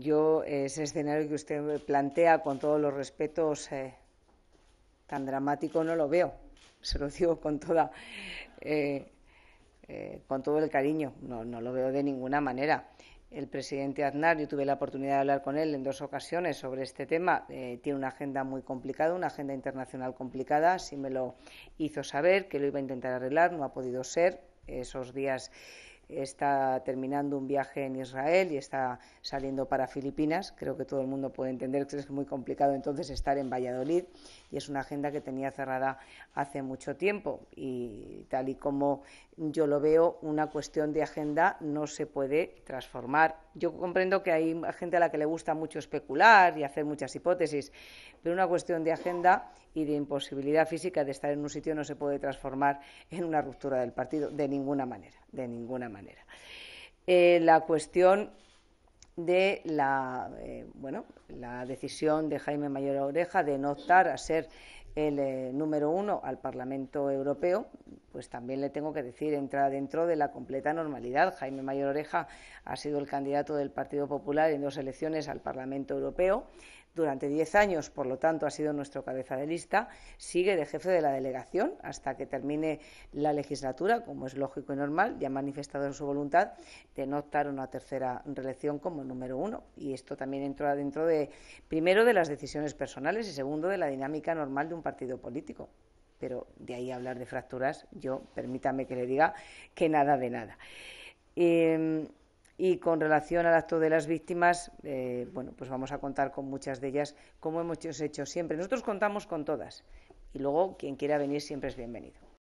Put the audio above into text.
yo eh, ese escenario que usted plantea, con todos los respetos, eh, tan dramático no lo veo. Se lo digo con toda, eh, con todo el cariño. No, no lo veo de ninguna manera. El presidente Aznar, yo tuve la oportunidad de hablar con él en dos ocasiones sobre este tema. tiene una agenda muy complicada, una agenda internacional complicada. Sí me lo hizo saber que lo iba a intentar arreglar, no ha podido ser. Esos días está terminando un viaje en Israel y está saliendo para Filipinas. Creo que todo el mundo puede entender que es muy complicado entonces estar en Valladolid y es una agenda que tenía cerrada hace mucho tiempo y tal y como yo lo veo, una cuestión de agenda no se puede transformar. Yo comprendo que hay gente a la que le gusta mucho especular y hacer muchas hipótesis, pero una cuestión de agenda y de imposibilidad física de estar en un sitio no se puede transformar en una ruptura del partido de ninguna manera, de ninguna manera. Eh, la cuestión de la, eh, bueno, la decisión de Jaime Mayor Oreja de no optar a ser el eh, número uno al Parlamento Europeo, pues también le tengo que decir, entra dentro de la completa normalidad. Jaime Mayor Oreja ha sido el candidato del Partido Popular en dos elecciones al Parlamento Europeo. Durante diez años, por lo tanto, ha sido nuestro cabeza de lista. Sigue de jefe de la delegación hasta que termine la legislatura, como es lógico y normal. Ya ha manifestado su voluntad de no optar a una tercera reelección como número uno. Y esto también entra dentro de, primero, de las decisiones personales y, segundo, de la dinámica normal de un partido político pero de ahí hablar de fracturas, yo permítame que le diga que nada de nada. Em, y con relación al acto de las víctimas, eh, bueno, pues vamos a contar con muchas de ellas, como hemos hecho siempre. Nosotros contamos con todas. Y luego, quien quiera venir siempre es bienvenido.